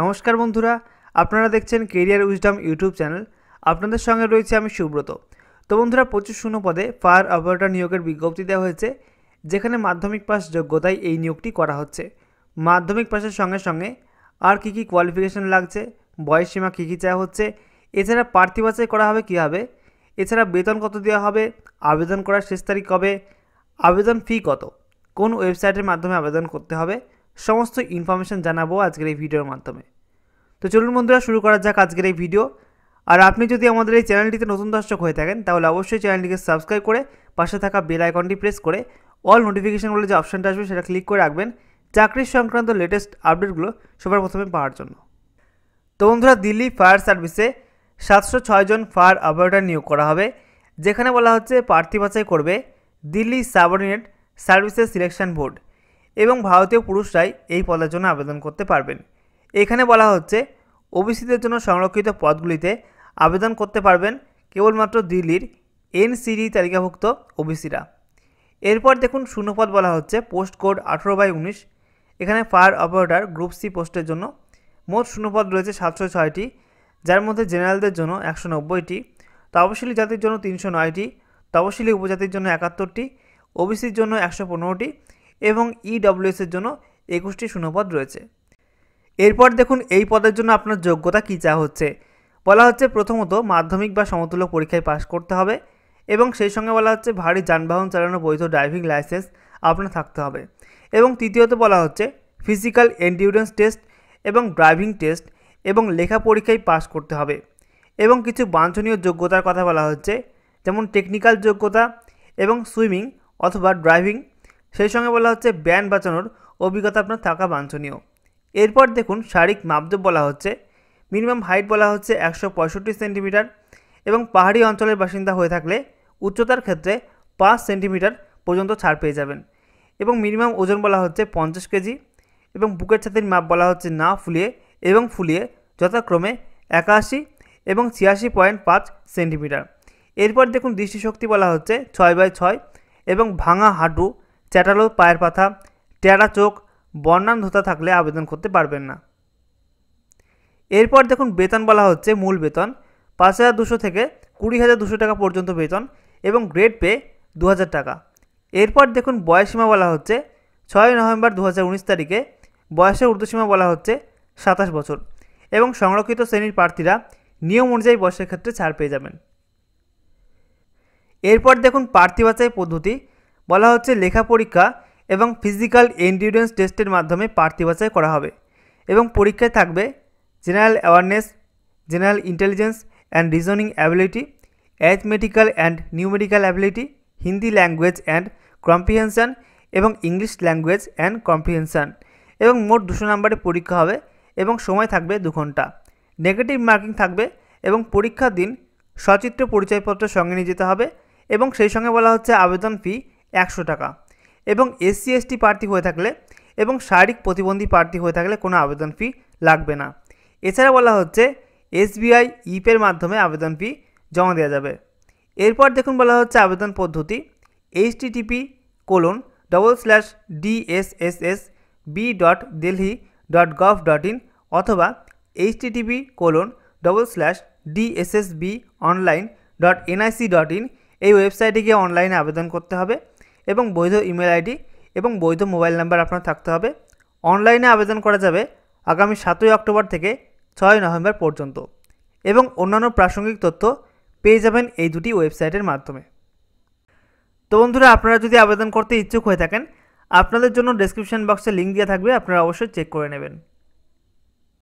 নমস্কার বন্ধুরা আপনারা দেখছেন কেরিয়ার উইজডম ইউটিউব চ্যানেল আপনাদের সঙ্গে রয়েছে আমি সুব্রত তো বন্ধুরা প্রচুর শূন্য পদে ফায়ার অপারেটর নিয়োগের বিজ্ঞপ্তি দেওয়া হয়েছে যেখানে মাধ্যমিক পাস যোগ্যতায় এই নিয়োগটি করা হচ্ছে মাধ্যমিক পাশের সঙ্গে সঙ্গে আর কী কী কোয়ালিফিকেশান লাগছে বয়সসীমা কী কী চাওয়া হচ্ছে এছাড়া প্রার্থী বাছাই করা হবে কীভাবে এছাড়া বেতন কত দেওয়া হবে আবেদন করার শেষ তারিখ কবে আবেদন ফি কত কোন ওয়েবসাইটের মাধ্যমে আবেদন করতে হবে সমস্ত ইনফরমেশান জানাবো আজকের এই ভিডিওর মাধ্যমে তো চলুন বন্ধুরা শুরু করা যাক আজকের এই ভিডিও আর আপনি যদি আমাদের এই চ্যানেলটিতে নতুন দর্শক হয়ে থাকেন তাহলে অবশ্যই চ্যানেলটিকে সাবস্ক্রাইব করে পাশে থাকা বেল আইকনটি প্রেস করে অল নোটিফিকেশান বলে যে অপশানটা আসবে সেটা ক্লিক করে রাখবেন চাকরির সংক্রান্ত লেটেস্ট আপডেটগুলো সবার প্রথমে পাওয়ার জন্য তো বন্ধুরা দিল্লি ফায়ার সার্ভিসে সাতশো ছয়জন ফায়ার অপারেটর নিয়োগ করা হবে যেখানে বলা হচ্ছে প্রার্থী বাছাই করবে Delhi subordinate services selection board এবং ভারতীয় পুরুষরাই এই পদের জন্য আবেদন করতে পারবেন এখানে বলা হচ্ছে ওবিসিদের জন্য সংরক্ষিত পদগুলিতে আবেদন করতে পারবেন কেবলমাত্র দিল্লির এনসিডি তালিকাভুক্ত ওবিসিরা এরপর দেখুন শূন্যপদ বলা হচ্ছে পোস্ট কোড আঠেরো বাই উনিশ এখানে ফায়ার অপারেটার গ্রুপ সি পোস্টের জন্য মোট শূন্যপদ রয়েছে সাতশো ছয়টি যার মধ্যে জেনারেলদের জন্য একশো নব্বইটি তপশিলি জাতির জন্য তিনশো নয়টি তপশিলি উপজাতির জন্য একাত্তরটি ওবিসির জন্য একশো পনেরোটি এবং ইডব্লিউএসের e জন্য একুশটি শূন্যপদ রয়েছে এরপর দেখুন এই পদের জন্য আপনার যোগ্যতা কী চা হচ্ছে বলা হচ্ছে প্রথমত মাধ্যমিক বা সমতুল্য পরীক্ষায় পাশ করতে হবে এবং সেই সঙ্গে বলা হচ্ছে ভারী যানবাহন চালানোর বৈধ ড্রাইভিং লাইসেন্স আপনার থাকতে হবে এবং তৃতীয়ত বলা হচ্ছে ফিজিক্যাল এন্ডিউরেন্স টেস্ট এবং ড্রাইভিং টেস্ট এবং লেখা পরীক্ষায় পাশ করতে হবে এবং কিছু বাঞ্ছনীয় যোগ্যতার কথা বলা হচ্ছে যেমন টেকনিক্যাল যোগ্যতা এবং সুইমিং অথবা ড্রাইভিং সেই সঙ্গে বলা হচ্ছে ব্যান বাঁচানোর অভিজ্ঞতা আপনার থাকা বাঞ্ছনীয় এরপর দেখুন শারীরিক মাপজব বলা হচ্ছে মিনিমাম হাইট বলা হচ্ছে একশো পঁয়ষট্টি সেন্টিমিটার এবং পাহাড়ি অঞ্চলের বাসিন্দা হয়ে থাকলে উচ্চতার ক্ষেত্রে পাঁচ সেন্টিমিটার পর্যন্ত ছাড় পেয়ে যাবেন এবং মিনিমাম ওজন বলা হচ্ছে পঞ্চাশ কেজি এবং বুকের ছাতির মাপ বলা হচ্ছে না ফুলিয়ে এবং ফুলিয়ে যথাক্রমে একাশি এবং ছিয়াশি পয়েন্ট পাঁচ সেন্টিমিটার এরপর দেখুন দৃষ্টিশক্তি বলা হচ্ছে ছয় বাই ছয় এবং ভাঙা হাঁটু চ্যাটালো পায়ের পাতা টেরা চোখ বর্ণান ধোতা থাকলে আবেদন করতে পারবেন না এরপর দেখুন বেতন বলা হচ্ছে মূল বেতন পাঁচ হাজার দুশো থেকে কুড়ি হাজার দুশো টাকা পর্যন্ত বেতন এবং গ্রেড পে দু হাজার টাকা এরপর দেখুন বয়সীমা বলা হচ্ছে ছয় নভেম্বর দু তারিখে বয়সের ঊর্ধ্বসীমা বলা হচ্ছে সাতাশ বছর এবং সংরক্ষিত শ্রেণীর প্রার্থীরা নিয়ম অনুযায়ী বয়সের ক্ষেত্রে ছাড় পেয়ে যাবেন এরপর দেখুন প্রার্থী বাছাই পদ্ধতি বলা হচ্ছে লেখা পরীক্ষা এবং ফিজিক্যাল এন্ডিউরেন্স টেস্টের মাধ্যমে প্রার্থী বাছাই করা হবে এবং পরীক্ষায় থাকবে general awareness general intelligence and reasoning ability arithmetical and numerical ability Hindi language and comprehension এবং ইংলিশ ল্যাঙ্গুয়েজ অ্যান্ড কম্প্রিহেনশান এবং মোট দুশো নম্বরে পরীক্ষা হবে এবং সময় থাকবে দু ঘন্টা নেগেটিভ মার্কিং থাকবে এবং পরীক্ষার দিন সচিত্র পরিচয়পত্র সঙ্গে নিয়ে যেতে হবে এবং সেই সঙ্গে বলা হচ্ছে আবেদন ফি একশো টাকা এবং এসসি এসটি প্রার্থী হয়ে থাকলে এবং শারীরিক প্রতিবন্ধী প্রার্থী হয়ে থাকলে কোনো আবেদন ফি লাগবে না এছাড়া বলা হচ্ছে এসবিআই ইপের e মাধ্যমে আবেদন ফি জমা দেওয়া যাবে এরপর দেখুন বলা হচ্ছে আবেদন পদ্ধতি HTTP colon double slash DSSS B dot Delhi dot gov dot in অথবা HTTP colon double slash DSSB online dot NIC dot in এই ওয়েবসাইটে গিয়ে অনলাইনে আবেদন করতে হবে এবং বৈধ ইমেল আইডি এবং বৈধ মোবাইল নাম্বার আপনার থাকতে হবে অনলাইনে আবেদন করা যাবে আগামী সাতই অক্টোবর থেকে ছয় নভেম্বর পর্যন্ত এবং অন্যান্য প্রাসঙ্গিক তথ্য পেয়ে যাবেন এই দুটি ওয়েবসাইটের মাধ্যমে তো বন্ধুরা আপনারা যদি আবেদন করতে ইচ্ছুক হয়ে থাকেন আপনাদের জন্য ডেসক্রিপশন বক্সে লিঙ্ক দেওয়া থাকবে আপনারা অবশ্যই চেক করে নেবেন